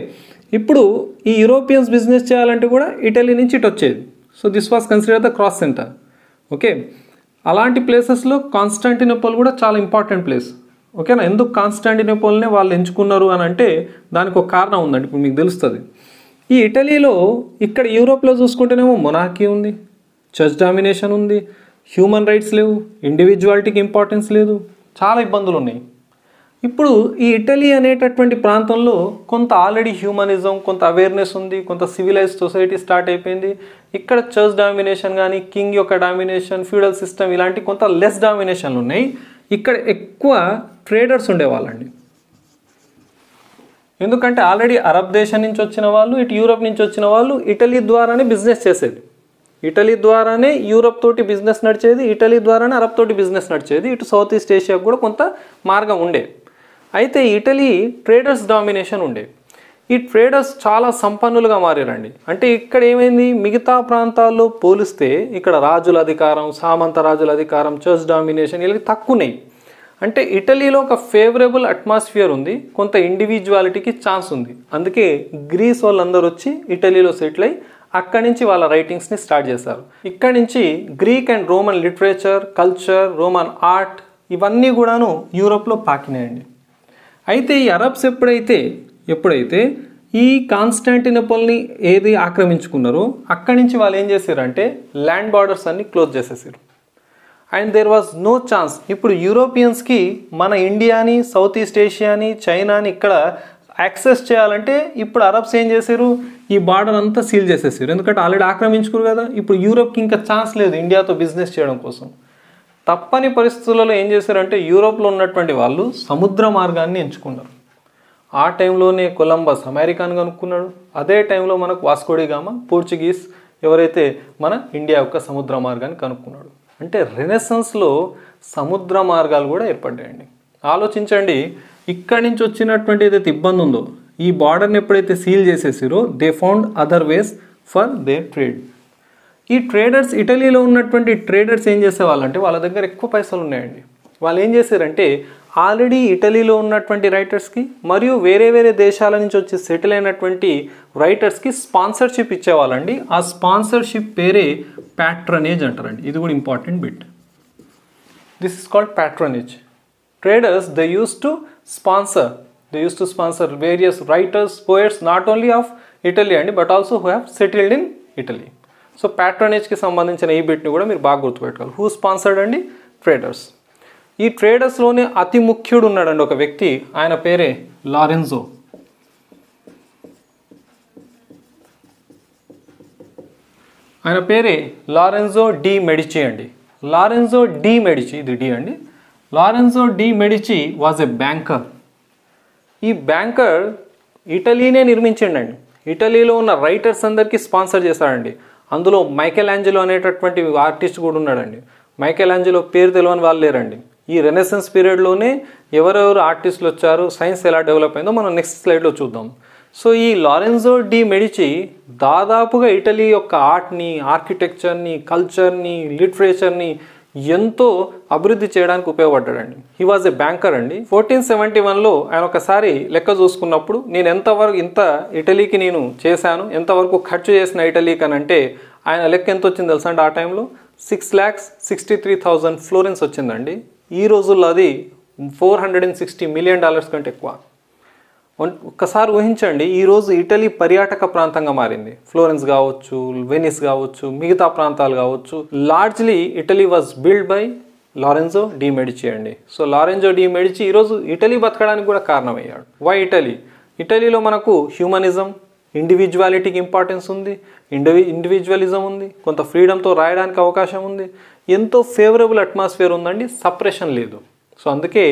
Speaker 1: ఇప్పుడు ఈ యూరోపియన్స్ బిజినెస్ చేయాలంటే కూడా ఇటలీ నుంచి ఇటు వచ్చేది so this was consider the cross centre okay అలాంటి ప్లేసెస్లో కాన్స్టాంటినోపల్ కూడా చాలా ఇంపార్టెంట్ ప్లేస్ ఓకేనా ఎందుకు కాన్స్టాంటినోపోల్నే వాళ్ళు ఎంచుకున్నారు అని అంటే దానికి ఒక కారణం ఉందండి ఇప్పుడు మీకు తెలుస్తుంది ఈ ఇటలీలో ఇక్కడ యూరోప్లో చూసుకుంటేనేమో మొనాకీ ఉంది చర్చ్ డామినేషన్ ఉంది హ్యూమన్ రైట్స్ లేవు ఇండివిజువాలిటీకి ఇంపార్టెన్స్ లేదు చాలా ఇబ్బందులు ఉన్నాయి ఇప్పుడు ఈ ఇటలీ అనేటటువంటి ప్రాంతంలో కొంత ఆల్రెడీ హ్యూమనిజం కొంత అవేర్నెస్ ఉంది కొంత సివిలైజ్ సొసైటీ స్టార్ట్ అయిపోయింది ఇక్కడ చర్చ్ డామినేషన్ కానీ కింగ్ యొక్క డామినేషన్ ఫ్యూడల్ సిస్టమ్ ఇలాంటి కొంత లెస్ డామినేషన్లు ఉన్నాయి ఇక్కడ ఎక్కువ ట్రేడర్స్ ఉండేవాళ్ళండి ఎందుకంటే ఆల్రెడీ అరబ్ దేశం నుంచి వచ్చిన వాళ్ళు ఇటు యూరప్ నుంచి వచ్చిన వాళ్ళు ఇటలీ ద్వారానే బిజినెస్ చేసేది ఇటలీ ద్వారానే యూరప్ తోటి బిజినెస్ నడిచేది ఇటలీ ద్వారానే అరబ్ తోటి బిజినెస్ నడిచేది ఇటు సౌత్ ఈస్ట్ ఏషియాకు కూడా కొంత మార్గం ఉండేది అయితే ఇటలీ ట్రేడర్స్ డామినేషన్ ఉండేవి ఈ ట్రేడర్స్ చాలా సంపన్నులుగా మారారండి అంటే ఇక్కడ ఏమైంది మిగతా ప్రాంతాల్లో పోలిస్తే ఇక్కడ రాజుల అధికారం సామంత రాజుల అధికారం చర్చ్ డామినేషన్ ఇలా తక్కువనే అంటే ఇటలీలో ఒక ఫేవరబుల్ అట్మాస్ఫియర్ ఉంది కొంత ఇండివిజువాలిటీకి ఛాన్స్ ఉంది అందుకే గ్రీస్ వాళ్ళందరూ వచ్చి ఇటలీలో సెటిల్ అయ్యి అక్కడి నుంచి వాళ్ళ రైటింగ్స్ని స్టార్ట్ చేశారు ఇక్కడి నుంచి Greek and Roman literature culture Roman art ఇవన్నీ కూడాను యూరోప్లో పాకినాయండి అయితే ఈ అరబ్స్ ఎప్పుడైతే ఎప్పుడైతే ఈ కాన్స్టాంటినోపల్ని ఏది ఆక్రమించుకున్నారో అక్కడి నుంచి వాళ్ళు ఏం చేశారంటే ల్యాండ్ బార్డర్స్ అన్ని క్లోజ్ చేసేసారు and there was no chance ఇప్పుడు యూరోపియన్స్కి మన ఇండియాని సౌత్ ఈస్ట్ ఏషియాని చైనాని ఇక్కడ యాక్సెస్ చేయాలంటే ఇప్పుడు అరబ్స్ ఏం చేశారు ఈ బార్డర్ అంతా సీల్ చేసేసారు ఎందుకంటే ఆల్రెడీ ఆక్రమించుకురు కదా ఇప్పుడు యూరోప్కి ఇంకా ఛాన్స్ లేదు ఇండియాతో బిజినెస్ చేయడం కోసం తప్పని పరిస్థితులలో ఏం చేశారంటే యూరోప్లో ఉన్నటువంటి వాళ్ళు సముద్ర మార్గాన్ని ఎంచుకున్నారు ఆ టైంలోనే కొలంబస్ అమెరికాను కనుక్కున్నాడు అదే టైంలో మనకు వాస్కోడిగామ పోర్చుగీస్ ఎవరైతే మన ఇండియా యొక్క సముద్ర మార్గాన్ని కనుక్కున్నాడు అంటే రెనెసెన్స్లో సముద్ర మార్గాలు కూడా ఏర్పడ్డాయండి ఆలోచించండి ఇక్కడి నుంచి వచ్చినటువంటి ఏదైతే ఇబ్బంది ఉందో ఈ బార్డర్ని ఎప్పుడైతే సీల్ చేసేసారో they found other ways for they trade ఈ ట్రేడర్స్ ఇటలీలో ఉన్నటువంటి ట్రేడర్స్ ఏం చేసేవాళ్ళంటే వాళ్ళ దగ్గర ఎక్కువ పైసలు ఉన్నాయండి వాళ్ళు ఏం చేశారంటే ఆల్రెడీ ఇటలీలో ఉన్నటువంటి రైటర్స్కి మరియు వేరే వేరే దేశాల నుంచి వచ్చి సెటిల్ అయినటువంటి రైటర్స్కి స్పాన్సర్షిప్ ఇచ్చేవాళ్ళండి ఆ స్పాన్సర్షిప్ పేరే ప్యాట్రనేజ్ అంటారండి ఇది కూడా important bit this is called patronage traders the used to sponsor the used to sponsor various writers poets not only of Italy అండి but also who have settled in Italy so ప్యాట్రనేజ్కి సంబంధించిన ఈ బిట్ని కూడా మీరు బాగా గుర్తుపెట్టుకోవాలి హూ స్పాన్సర్డ్ అండి traders ఈ ట్రేడర్స్లోనే అతి ముఖ్యుడు ఉన్నాడండి ఒక వ్యక్తి ఆయన పేరే లారెన్జో ఆయన పేరే లారెన్జో డి మెడిచి అండి లారెన్జో డి మెడిచి ఇది డి అండి Lorenzo de Medici was a banker ఈ బ్యాంకర్ ఇటలీనే నిర్మించండి ఇటలీలో ఉన్న రైటర్స్ అందరికీ స్పాన్సర్ చేశాడండి అందులో మైకెల్ యాంజలో అనేటటువంటి ఆర్టిస్ట్ కూడా ఉన్నాడండి మైకెల్ యాంజలో పేరు తెలియని వాళ్ళు లేరండి ఈ రెనెసెన్స్ పీరియడ్లోనే ఎవరెవరు ఆర్టిస్టులు వచ్చారు సైన్స్ ఎలా డెవలప్ అయిందో మనం నెక్స్ట్ స్లైడ్లో చూద్దాం సో ఈ లారెన్జో డి మెడిచి దాదాపుగా ఇటలీ యొక్క ఆర్ట్ని ఆర్కిటెక్చర్ని కల్చర్ని లిటరేచర్ని ఎంతో అభివృద్ధి చేయడానికి ఉపయోగపడ్డాడండి హీ వాజ్ ఎ బ్యాంకర్ అండి ఫోర్టీన్ సెవెంటీ వన్లో ఆయన ఒకసారి లెక్క చూసుకున్నప్పుడు నేను ఎంతవరకు ఇంత ఇటలీకి నేను చేశాను ఎంతవరకు ఖర్చు చేసిన ఇటలీకి అని అంటే ఆయన లెక్క ఎంత వచ్చింది తెలుసా ఆ టైంలో six lakhs sixty three thousand Florence వచ్చిందండి ఈ రోజుల్లో అది four hundred and sixty million dollars కంటే ఎక్కువ ఒక్కసారి ఊహించండి ఈరోజు ఇటలీ పర్యాటక ప్రాంతంగా మారింది ఫ్లోరెన్స్ కావచ్చు వెనిస్ కావచ్చు మిగతా ప్రాంతాలు కావచ్చు largely Italy was build by Lorenzo de Medici అండి సో లారెన్జో డి మెడిచి ఈరోజు ఇటలీ బతకడానికి కూడా కారణమయ్యాడు వై ఇటలీ ఇటలీలో మనకు హ్యూమనిజం ఇండివిజువాలిటీకి ఇంపార్టెన్స్ ఉంది ఇండివి ఇండివిజువలిజం ఉంది కొంత ఫ్రీడంతో రాయడానికి అవకాశం ఉంది ఎంతో ఫేవరబుల్ అట్మాస్ఫియర్ ఉందండి సప్రెషన్ లేదు సో అందుకే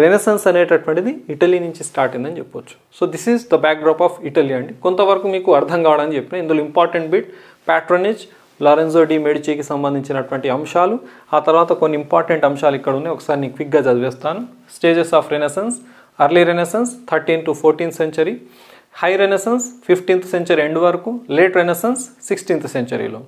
Speaker 1: రెనసెన్స్ అనేటటువంటిది ఇటలీ నుంచి స్టార్ట్ అయిందని చెప్పొచ్చు so this is the backdrop of Italy అండి కొంతవరకు మీకు అర్థం కావడానికి చెప్పిన ఇందులో important bit patronage Lorenzo de మెడిచీకి సంబంధించినటువంటి అంశాలు ఆ తర్వాత కొన్ని ఇంపార్టెంట్ అంశాలు ఇక్కడ ఉన్నాయి ఒకసారి నేను క్విక్గా చదివేస్తాను stages of renaissance early renaissance thirteen to fourteenth century high renaissance fifteenth century end వరకు లేట్ రెనసెన్స్ సిక్స్టీన్త్ సెంచరీలో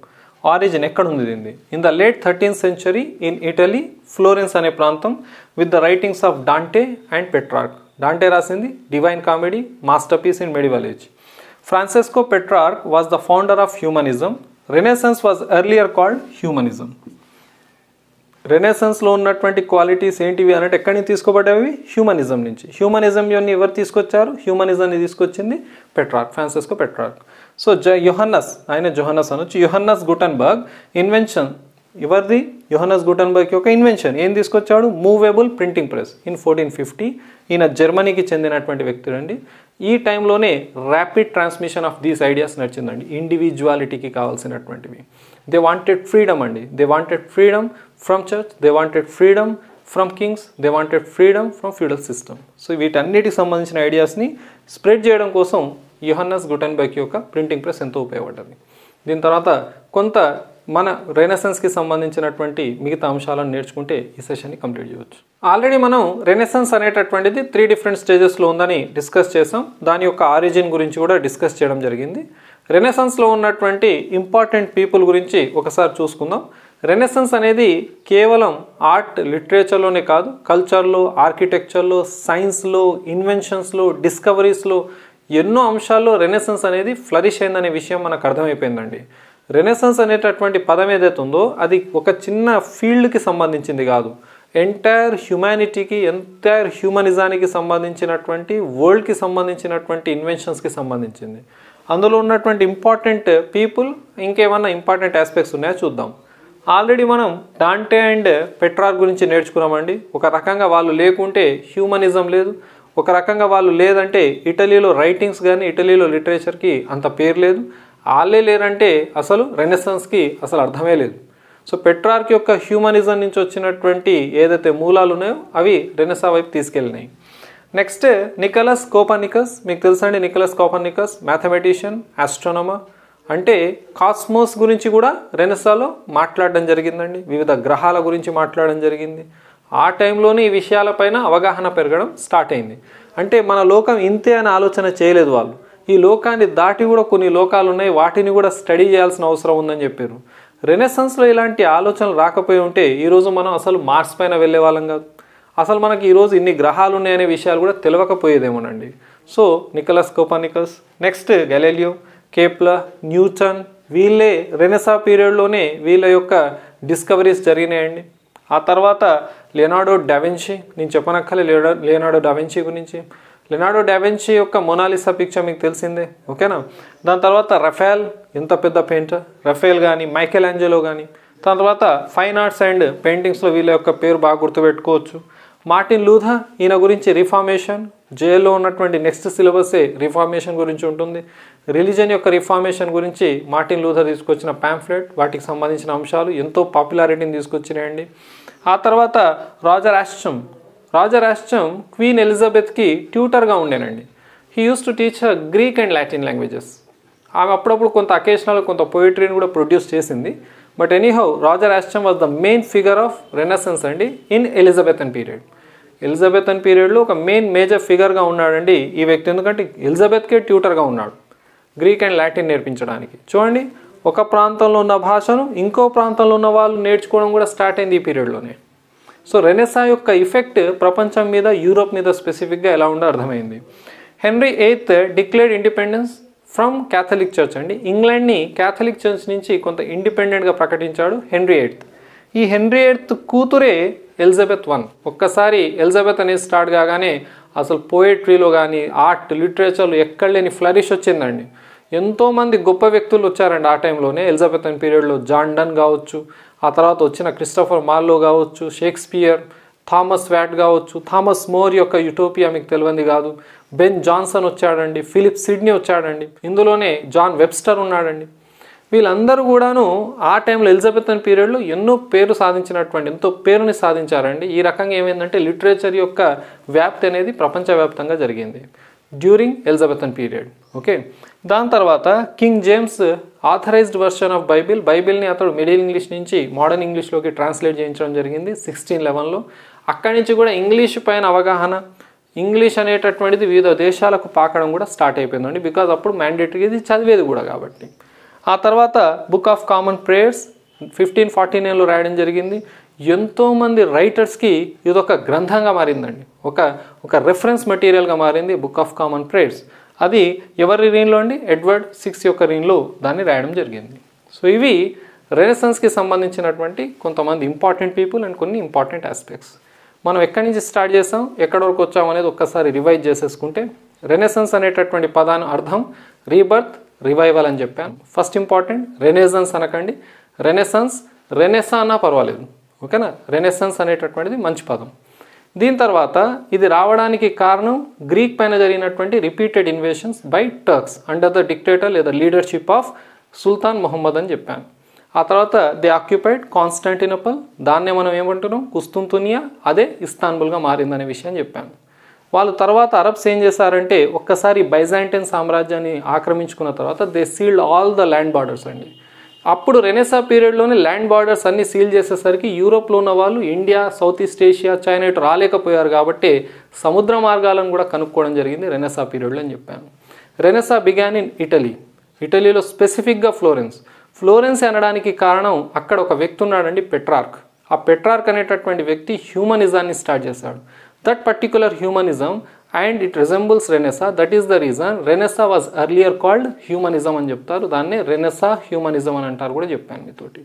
Speaker 1: ఆరిజిన్ ఎక్కడ ఉంది దీన్ని in the late thirteenth century in Italy Florence అనే ప్రాంతం with the writings of Dante and Petrarch Dante రాసింది divine comedy masterpiece in medieval age Francesco Petrarch was the founder of humanism renaissance was earlier called humanism రెనెసెన్స్లో ఉన్నటువంటి qualities ఏంటివి అన్నట్టు ఎక్కడి నుంచి తీసుకోబడ్డవి humanism నుంచి హ్యూమనిజం ఎవరు తీసుకొచ్చారు హ్యూమనిజం తీసుకొచ్చింది పెట్రార్క్ ఫ్రాన్సెస్కో పెట్రార్క్ సో జ యుహన్నస్ ఆయన జొహన్నస్ అనొచ్చు యుహన్నస్ గుటన్బర్గ్ ఇన్వెన్షన్ ఎవరిది యుహన్నస్ గుటన్బర్గ్ యొక్క ఇన్వెన్షన్ ఏం తీసుకొచ్చాడు movable printing press in fourteen fifty ఈయన జర్మనీకి చెందినటువంటి అండి ఈ టైంలోనే rapid transmission of these ideas నడిచిందండి ఇండివిజువాలిటీకి కావాల్సినటువంటివి దే వాంటెడ్ ఫ్రీడమ్ అండి they wanted freedom from church they wanted freedom from kings they wanted freedom from feudal system so వీటన్నిటికి సంబంధించిన ఐడియాస్ని స్ప్రెడ్ చేయడం కోసం యుహన్నస్ గుటెన్బెక్ యొక్క ప్రింటింగ్ ప్రెస్ ఎంతో ఉపయోగపడ్డది దీని తర్వాత కొంత మన రెనెసెన్స్కి సంబంధించినటువంటి మిగతా అంశాలను నేర్చుకుంటే ఈ సెషన్ని కంప్లీట్ చేయవచ్చు ఆల్రెడీ మనం రెనెసెన్స్ అనేటటువంటిది త్రీ డిఫరెంట్ స్టేజెస్లో ఉందని డిస్కస్ చేసాం దాని యొక్క ఆరిజిన్ గురించి కూడా డిస్కస్ చేయడం జరిగింది రెనెసెన్స్లో ఉన్నటువంటి ఇంపార్టెంట్ పీపుల్ గురించి ఒకసారి చూసుకుందాం రెనెసెన్స్ అనేది కేవలం ఆర్ట్ లిటరేచర్లోనే కాదు కల్చర్లో ఆర్కిటెక్చర్లో సైన్స్లో ఇన్వెన్షన్స్లో డిస్కవరీస్లో ఎన్నో అంశాల్లో రెనెసెన్స్ అనేది ఫ్లరిష్ అయిందనే విషయం మనకు అర్థమైపోయిందండి రెనెసెన్స్ అనేటటువంటి పదం ఏదైతే ఉందో అది ఒక చిన్న ఫీల్డ్కి సంబంధించింది కాదు ఎంటైర్ హ్యుమానిటీకి ఎంటైర్ హ్యూమనిజానికి సంబంధించినటువంటి వరల్డ్కి సంబంధించినటువంటి ఇన్వెన్షన్స్కి సంబంధించింది అందులో ఉన్నటువంటి ఇంపార్టెంట్ పీపుల్ ఇంకేమన్నా ఇంపార్టెంట్ ఆస్పెక్ట్స్ ఉన్నాయో చూద్దాం ఆల్రెడీ మనం డాంటే అండ్ పెట్రార్ గురించి నేర్చుకున్నామండి ఒక రకంగా వాళ్ళు లేకుంటే హ్యూమనిజం లేదు ఒక రకంగా వాళ్ళు లేదంటే ఇటలీలో రైటింగ్స్ కానీ ఇటలీలో లిటరేచర్కి అంత పేరు లేదు వాళ్ళే లేరంటే అసలు రెనెసన్స్కి అసలు అర్థమే లేదు సో పెట్రార్క్ యొక్క హ్యూమనిజం నుంచి వచ్చినటువంటి ఏదైతే మూలాలు ఉన్నాయో అవి రెనెసా వైపు తీసుకెళ్ళినాయి నెక్స్ట్ నికలస్ కోపానికస్ మీకు తెలుసండి నికలస్ కోపానికస్ మ్యాథమెటిషియన్ ఆస్ట్రోనమర్ అంటే కాస్మోస్ గురించి కూడా రెనెసాలో మాట్లాడడం జరిగిందండి వివిధ గ్రహాల గురించి మాట్లాడడం జరిగింది ఆ టైంలోనే ఈ విషయాలపైన అవగాహన పెరగడం స్టార్ట్ అయింది అంటే మన లోకం ఇంతే అని ఆలోచన చేయలేదు వాళ్ళు ఈ లోకాన్ని దాటి కూడా కొన్ని లోకాలు ఉన్నాయి వాటిని కూడా స్టడీ చేయాల్సిన అవసరం ఉందని చెప్పారు రెనెసన్స్లో ఇలాంటి ఆలోచనలు రాకపోయి ఉంటే ఈరోజు మనం అసలు మార్స్ పైన వెళ్ళే వాళ్ళం కాదు అసలు మనకి ఈరోజు ఇన్ని గ్రహాలు ఉన్నాయనే విషయాలు కూడా తెలియకపోయేదేమోనండి so Nicolas Copernicus next Galileo Kepler Newton వీళ్ళే రెనెసా పీరియడ్లోనే వీళ్ళ యొక్క డిస్కవరీస్ జరిగినాయండి ఆ తర్వాత లియనాడో డావెన్షి నేను చెప్పనక్కలే లియనాడో డావెన్షి గురించి లెనాడో డావెన్షి యొక్క మొనాలిసా పిక్చర్ మీకు తెలిసిందే ఓకేనా దాని తర్వాత రఫేల్ ఎంత పెద్ద పెయింటర్ రఫేల్ కానీ మైకెల్ యాంజెలో కానీ దాని తర్వాత ఫైన్ ఆర్ట్స్ అండ్ పెయింటింగ్స్లో వీళ్ళ యొక్క పేరు బాగా గుర్తుపెట్టుకోవచ్చు మార్టిన్ లూథా ఈయన గురించి రిఫార్మేషన్ జైల్లో ఉన్నటువంటి నెక్స్ట్ సిలబసే రిఫార్మేషన్ గురించి ఉంటుంది రిలీజన్ యొక్క రిఫార్మేషన్ గురించి మార్టిన్ లూథర్ తీసుకొచ్చిన ప్యాంఫ్లెట్ వాటికి సంబంధించిన అంశాలు ఎంతో పాపులారిటీని తీసుకొచ్చినాయండి ఆ తర్వాత రాజా ఆశ్చం రాజా రాష్ట్రం క్వీన్ ఎలిజబెత్కి ట్యూటర్గా ఉండేనండి he uses to teach Greek and Latin languages ఆమె అప్పుడప్పుడు కొంత అకేషనల్ కొంత పోయిట్రీని కూడా ప్రొడ్యూస్ చేసింది but anyhow Roger Ascham was the main figure of renaissance అండి ఇన్ ఎలిజబెతన్ పీరియడ్ ఎలిజబెతన్ పీరియడ్లో ఒక మెయిన్ మేజర్ ఫిగర్గా ఉన్నాడండి ఈ వ్యక్తి ఎందుకంటే ఎలిజబెత్కే ట్యూటర్గా ఉన్నాడు గ్రీక్ అండ్ లాటిన్ నేర్పించడానికి చూడండి ఒక ప్రాంతంలో ఉన్న భాషను ఇంకో ప్రాంతంలో ఉన్న వాళ్ళు నేర్చుకోవడం కూడా స్టార్ట్ అయింది ఈ పీరియడ్లోనే సో రెనెసా యొక్క ఇఫెక్ట్ ప్రపంచం మీద యూరోప్ మీద స్పెసిఫిక్గా ఎలా ఉందో అర్థమైంది Henry eighth declared independence from Catholic church అండి ఇంగ్లాండ్ని క్యాథలిక్ చర్చ్ నుంచి కొంత ఇండిపెండెంట్గా ప్రకటించాడు హెన్రీ ఎయిత్ ఈ హెన్రీ ఎయిత్ కూతురే ఎలిజబెత్ వన్ ఒక్కసారి ఎలిజబెత్ అనేది స్టార్ట్ కాగానే అసలు పోయిట్రీలో కానీ ఆర్ట్ లిటరేచర్లో ఎక్కడ లేని ఫ్లరిష్ వచ్చిందండి ఎంతోమంది గొప్ప వ్యక్తులు వచ్చారండి ఆ టైంలోనే ఎలిజబెథన్ పీరియడ్లో జాన్ డన్ కావచ్చు ఆ తర్వాత వచ్చిన క్రిస్టఫర్ మార్లో కావచ్చు షేక్స్పియర్ థామస్ వ్యాట్ కావచ్చు థామస్ మోర్ యొక్క యుటోపియా మీకు తెలియంది కాదు బెన్ జాన్సన్ వచ్చాడండి ఫిలిప్ సిడ్నీ వచ్చాడండి ఇందులోనే జాన్ వెబ్స్టర్ ఉన్నాడండి వీళ్ళందరూ కూడాను ఆ టైంలో ఎలిజబెతన్ పీరియడ్లో ఎన్నో పేరు సాధించినటువంటి ఎంతో పేరుని సాధించారండి ఈ రకంగా ఏమైందంటే లిటరేచర్ యొక్క వ్యాప్తి అనేది ప్రపంచవ్యాప్తంగా జరిగింది డ్యూరింగ్ ఎలిజబెథన్ పీరియడ్ ఓకే దాని తర్వాత King James authorized version of Bible బైబిల్ని అతడు మిడిల్ ఇంగ్లీష్ నుంచి మోడర్న్ ఇంగ్లీష్లోకి ట్రాన్స్లేట్ చేయించడం జరిగింది సిక్స్టీన్ లెవెన్లో అక్కడి నుంచి కూడా ఇంగ్లీష్ పైన అవగాహన ఇంగ్లీష్ అనేటటువంటిది వివిధ దేశాలకు పాకడం కూడా స్టార్ట్ అయిపోయిందండి బికాజ్ అప్పుడు మ్యాండేటరీ ఇది చదివేది కూడా కాబట్టి ఆ తర్వాత book of common prayers fifteen forty నైన్లో రాయడం జరిగింది ఎంతోమంది రైటర్స్కి ఇది ఒక గ్రంథంగా మారిందండి ఒక ఒక రెఫరెన్స్ మెటీరియల్గా మారింది బుక్ ఆఫ్ కామన్ ప్రేయర్స్ అది ఎవరి రీన్లో అండి ఎడ్వర్డ్ సిక్స్ యొక్క రీన్లో దాన్ని రాయడం జరిగింది సో ఇవి రెనెసెన్స్కి సంబంధించినటువంటి కొంతమంది ఇంపార్టెంట్ పీపుల్ అండ్ కొన్ని ఇంపార్టెంట్ ఆస్పెక్ట్స్ మనం ఎక్కడి నుంచి స్టార్ట్ చేసాం ఎక్కడ వరకు వచ్చాం అనేది ఒక్కసారి రివైజ్ చేసేసుకుంటే రెనెసెన్స్ అనేటటువంటి పదాన్ని అర్థం రీబర్త్ రివైవల్ అని చెప్పాను ఫస్ట్ ఇంపార్టెంట్ రెనేజన్స్ అనకండి రెనెసెన్స్ రెనెసా అన్నా పర్వాలేదు ఓకేనా రెనెసెన్స్ అనేటటువంటిది మంచి పదం దీని తర్వాత ఇది రావడానికి కారణం గ్రీక్ పైన జరిగినటువంటి repeated invasions by Turks under the dictator లేదా లీడర్షిప్ ఆఫ్ సుల్తాన్ మొహమ్మద్ అని చెప్పాను ఆ తర్వాత ది ఆక్యుపైడ్ కాన్స్టాంటినోపల్ దాన్నే మనం ఏమంటున్నాం కుస్తుంతునియా అదే ఇస్తాన్బుల్గా మారిందనే విషయం చెప్పాను వాళ్ళు తర్వాత అరబ్స్ ఏం చేశారంటే ఒక్కసారి బైజాంటైన్ సామ్రాజ్యాన్ని ఆక్రమించుకున్న తర్వాత they sealed all the land borders అండి అప్పుడు రెనెసా పీరియడ్లోనే ల్యాండ్ బార్డర్స్ అన్ని సీల్ చేసేసరికి యూరోప్లో ఉన్న వాళ్ళు India south east Asia China ఇటు రాలేకపోయారు కాబట్టి సముద్ర మార్గాలను కూడా కనుక్కోవడం జరిగింది రెనెసా పీరియడ్లో అని చెప్పాను రెనెసా బిగాన్ ఇన్ ఇటలీ ఇటలీలో స్పెసిఫిక్గా ఫ్లోరెన్స్ ఫ్లోరెన్స్ అనడానికి కారణం అక్కడ ఒక వ్యక్తి ఉన్నాడండి పెట్రార్క్ ఆ పెట్రార్క్ అనేటటువంటి వ్యక్తి హ్యూమనిజాన్ని స్టార్ట్ చేశాడు that particular humanism and it resembles renaissance that is the reason renaissance was earlier called humanism అని చెప్తారు దాన్నే రెనెసా హ్యూమనిజం అని అంటారు కూడా చెప్పాను మీతోటి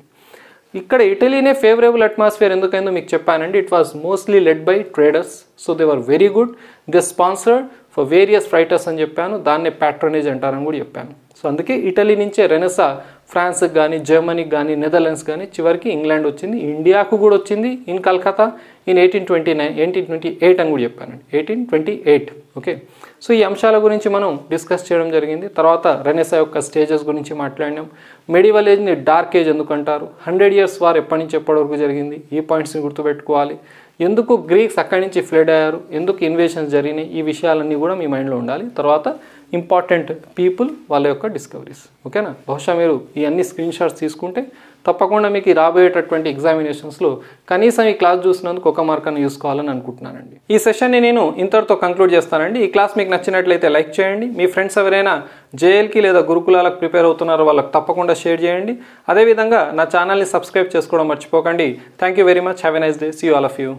Speaker 1: ఇక్కడ ఇటలీనే ఫేవరబుల్ అట్మాస్ఫియర్ ఎందుకైందో మీకు చెప్పానండి it was mostly led by traders so they were very good they sponsored for various freighters అని చెప్పాను దాన్నే ప్యాట్రనేజ్ అంటారని కూడా చెప్పాను సో అందుకే ఇటలీ నుంచే రెనెసా ఫ్రాన్స్కి కానీ జర్మనీకి కానీ నెదర్లాండ్స్ కానీ చివరికి ఇంగ్లాండ్ వచ్చింది ఇండియాకు కూడా వచ్చింది in Calcutta in eighteen twenty nine eighteen twenty eight అని కూడా చెప్పానండి eighteen twenty eight okay so ఈ అంశాల గురించి మనం డిస్కస్ చేయడం జరిగింది తర్వాత రెనెసా యొక్క స్టేజెస్ గురించి మాట్లాడినాం మెడివల్ ఏజ్ని డార్క్ ఏజ్ ఎందుకు అంటారు హండ్రెడ్ ఇయర్స్ వారు ఎప్పటి నుంచి ఎప్పటి వరకు జరిగింది ఈ పాయింట్స్ని గుర్తుపెట్టుకోవాలి ఎందుకు గ్రీక్స్ అక్కడి నుంచి ఫ్లడ్ అయ్యారు ఎందుకు ఇన్వేషన్స్ జరిగినాయి ఈ విషయాలన్నీ కూడా మీ మైండ్లో ఉండాలి తర్వాత ఇంపార్టెంట్ పీపుల్ వాళ్ళ యొక్క డిస్కవరీస్ ఓకేనా బహుశా మీరు ఈ అన్ని స్క్రీన్ షాట్స్ తీసుకుంటే తప్పకుండా మీకు రాబోయేటటువంటి ఎగ్జామినేషన్స్లో కనీసం ఈ క్లాస్ చూసినందుకు ఒక మార్కాన్ని చూసుకోవాలని అనుకుంటున్నానండి ఈ సెషన్ని నేను ఇంతటితో కంక్లూడ్ చేస్తానండి ఈ క్లాస్ మీకు నచ్చినట్లయితే లైక్ చేయండి మీ ఫ్రెండ్స్ ఎవరైనా జేఎల్కి లేదా గురుకులాలకు ప్రిపేర్ అవుతున్నారో వాళ్ళకి తప్పకుండా షేర్ చేయండి అదేవిధంగా నా ఛానల్ని సబ్స్క్రైబ్ చేసుకోవడం మర్చిపోకండి thank you very much have a nice day see all of you